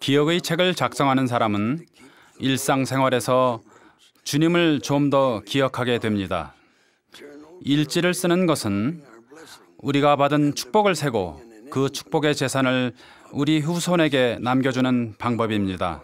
기억의 책을 작성하는 사람은 일상생활에서 주님을 좀 더 기억하게 됩니다. 일지를 쓰는 것은 우리가 받은 축복을 세고 그 축복의 재산을 우리 후손에게 남겨주는 방법입니다.